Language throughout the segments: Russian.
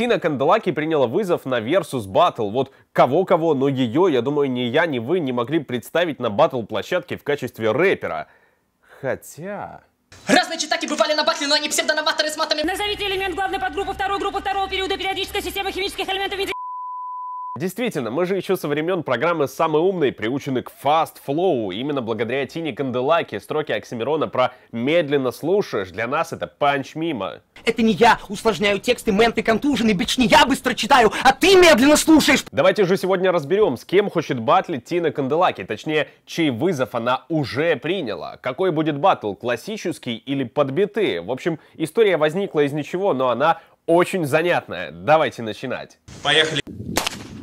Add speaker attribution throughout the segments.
Speaker 1: Тина Канделаки приняла вызов на Versus Battle. Вот кого-кого, но ее, я думаю, ни я, ни вы не могли представить на батл-площадке в качестве рэпера. Хотя... Разные читаки бывали на батле, но они псевдоноваторы с матами. Назовите элемент главной подгруппы второй группы второго периода периодической системы химических элементов Действительно, мы же еще со времен программы самые умные, приучены к fast flow. Именно благодаря Тине Канделаки строки Оксимирона про «медленно слушаешь» для нас это панч мимо. Это не я усложняю тексты, менты ты бич, не я быстро читаю, а ты медленно слушаешь. Давайте же сегодня разберем, с кем хочет батлить Тина Канделаки, точнее, чей вызов она уже приняла. Какой будет батл, классический или подбитые? В общем, история возникла из ничего, но она очень занятная. Давайте начинать. Поехали.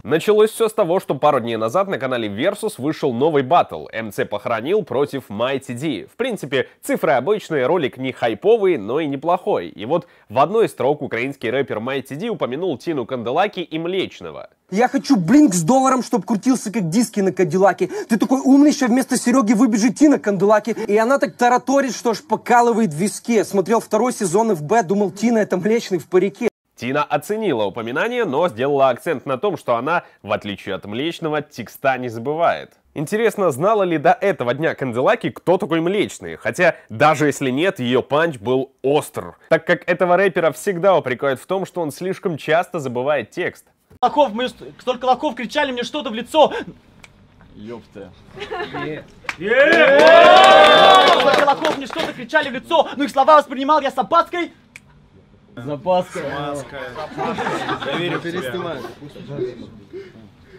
Speaker 1: Началось все с того, что пару дней назад на канале Versus вышел новый батл. МЦ похоронил против Mighty D. В принципе, цифры обычные, ролик не хайповый, но и неплохой. И вот в одной из строк украинский рэпер Mighty D упомянул Тину Канделаки и Млечного. Я хочу блинк с долларом, чтобы крутился как диски на Кадиллаке. Ты такой умный, что вместо Сереги выбежит Тина Канделаки. И она так тараторит, что аж покалывает виски. Смотрел второй сезон ФБ, думал, Тина это Млечный в парике. Тина оценила упоминание, но сделала акцент на том, что она, в отличие от Млечного, текста не забывает. Интересно, знала ли до этого дня Канделаки, кто такой Млечный? Хотя, даже если нет, ее панч был остр, так как этого рэпера всегда упрекают в том, что он слишком часто забывает текст. Лаков, мы... Столько лаков кричали мне что-то в лицо! Ёпта. Столько лаков мне что-то кричали в лицо, но ну их слова воспринимал я с собацкой... Запаска. Маска. Я верю Переснимаю.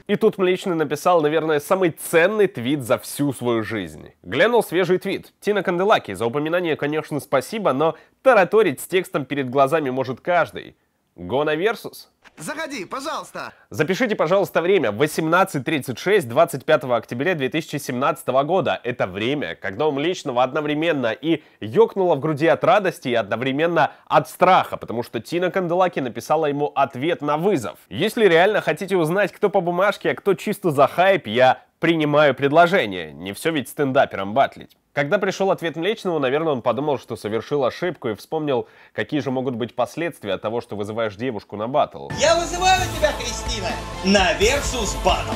Speaker 1: И тут Млечный написал, наверное, самый ценный твит за всю свою жизнь. Глянул свежий твит. Тина Канделаки. За упоминание, конечно, спасибо, но тараторить с текстом перед глазами может каждый. Гона Версус. Заходи, пожалуйста. Запишите, пожалуйста, время. 18.36, 25 октября 2017 года. Это время, когда у Млечного одновременно и ёкнуло в груди от радости, и одновременно от страха, потому что Тина Канделаки написала ему ответ на вызов. Если реально хотите узнать, кто по бумажке, а кто чисто за хайп, я принимаю предложение. Не все ведь стендапером батлить. Когда пришел ответ Млечного, наверное, он подумал, что совершил ошибку и вспомнил, какие же могут быть последствия от того, что вызываешь девушку на батл. Я вызываю тебя, Кристина, на Версус батл.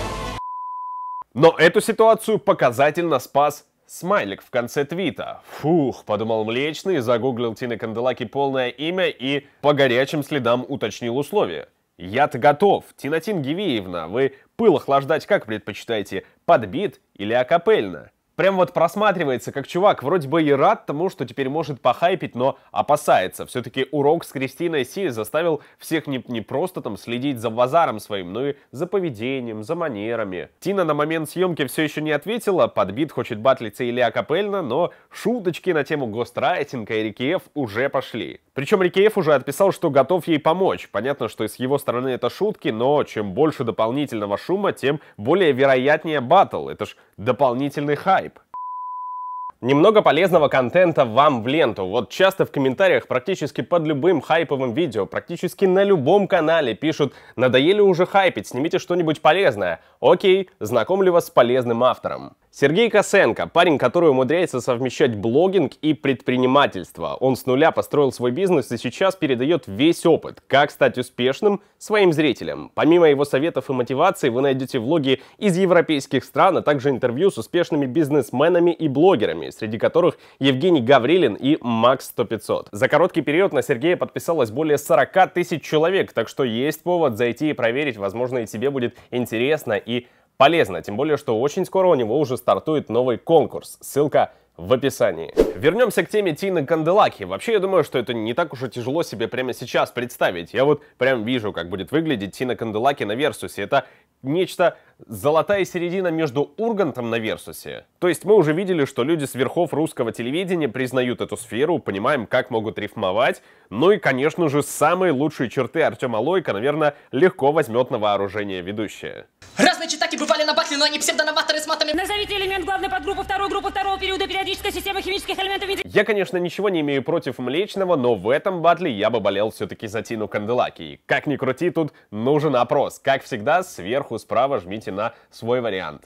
Speaker 1: Но эту ситуацию показательно спас смайлик в конце твита. Фух, подумал Млечный, загуглил Тины Канделаки полное имя и по горячим следам уточнил условия. Я-то готов. Тинатин Гивеевна, вы пыл охлаждать как предпочитаете? Подбит или акапельно? Прям вот просматривается, как чувак вроде бы и рад тому, что теперь может похайпить, но опасается. Все-таки урок с Кристиной Си заставил всех не, не просто там следить за базаром своим, но и за поведением, за манерами. Тина на момент съемки все еще не ответила, подбит хочет батлиться или Капельна, но шуточки на тему гострайтинга и Рикиев уже пошли. Причем Рикеев уже отписал, что готов ей помочь. Понятно, что с его стороны это шутки, но чем больше дополнительного шума, тем более вероятнее батл. Это ж дополнительный хайп. Немного полезного контента вам в ленту. Вот часто в комментариях практически под любым хайповым видео, практически на любом канале пишут «Надоели уже хайпить, снимите что-нибудь полезное». Окей, знакомлю вас с полезным автором. Сергей Косенко, парень, который умудряется совмещать блогинг и предпринимательство. Он с нуля построил свой бизнес и сейчас передает весь опыт, как стать успешным своим зрителям. Помимо его советов и мотивации, вы найдете влоги из европейских стран, а также интервью с успешными бизнесменами и блогерами, среди которых Евгений Гаврилин и Макс 1500. За короткий период на Сергея подписалось более 40 тысяч человек, так что есть повод зайти и проверить, возможно и тебе будет интересно и полезно, тем более, что очень скоро у него уже стартует новый конкурс. Ссылка в описании. Вернемся к теме Тины Канделаки. Вообще, я думаю, что это не так уж и тяжело себе прямо сейчас представить. Я вот прям вижу, как будет выглядеть Тина Канделаки на Версусе. Это нечто золотая середина между Ургантом на Версусе. То есть мы уже видели, что люди с верхов русского телевидения признают эту сферу, понимаем, как могут рифмовать. Ну и, конечно же, самые лучшие черты Артема Лойка, наверное, легко возьмет на вооружение ведущая. Ра! Разные читаки бывали на бахне, но они псевдоноваторы с матами. Назовите элемент главной подгруппы второй группы второго периода периодической системы химических элементов. Я, конечно, ничего не имею против Млечного, но в этом батле я бы болел все-таки за Тину Канделаки. как ни крути, тут нужен опрос. Как всегда, сверху справа жмите на свой вариант.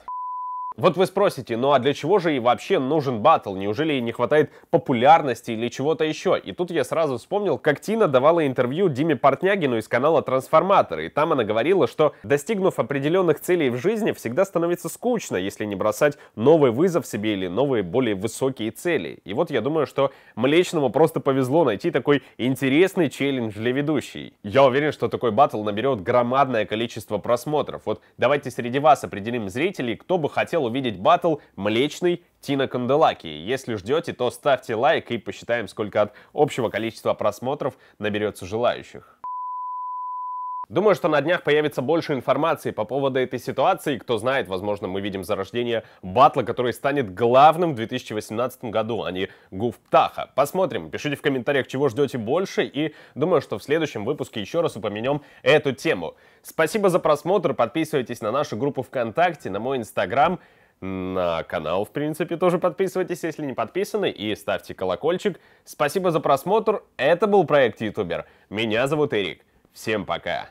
Speaker 1: Вот вы спросите, ну а для чего же и вообще нужен батл? Неужели ей не хватает популярности или чего-то еще? И тут я сразу вспомнил, как Тина давала интервью Диме Портнягину из канала Трансформаторы. И там она говорила, что достигнув определенных целей в жизни, всегда становится скучно, если не бросать новый вызов себе или новые более высокие цели. И вот я думаю, что Млечному просто повезло найти такой интересный челлендж для ведущей. Я уверен, что такой батл наберет громадное количество просмотров. Вот давайте среди вас определим зрителей, кто бы хотел увидеть батл «Млечный Тина Канделаки. Если ждете, то ставьте лайк и посчитаем, сколько от общего количества просмотров наберется желающих. Думаю, что на днях появится больше информации по поводу этой ситуации. Кто знает, возможно, мы видим зарождение батла, который станет главным в 2018 году, а не Гуфтаха. Посмотрим. Пишите в комментариях, чего ждете больше. И думаю, что в следующем выпуске еще раз упомянем эту тему. Спасибо за просмотр. Подписывайтесь на нашу группу ВКонтакте, на мой Инстаграм. На канал, в принципе, тоже подписывайтесь, если не подписаны, и ставьте колокольчик. Спасибо за просмотр, это был проект Ютубер. Меня зовут Эрик. Всем пока!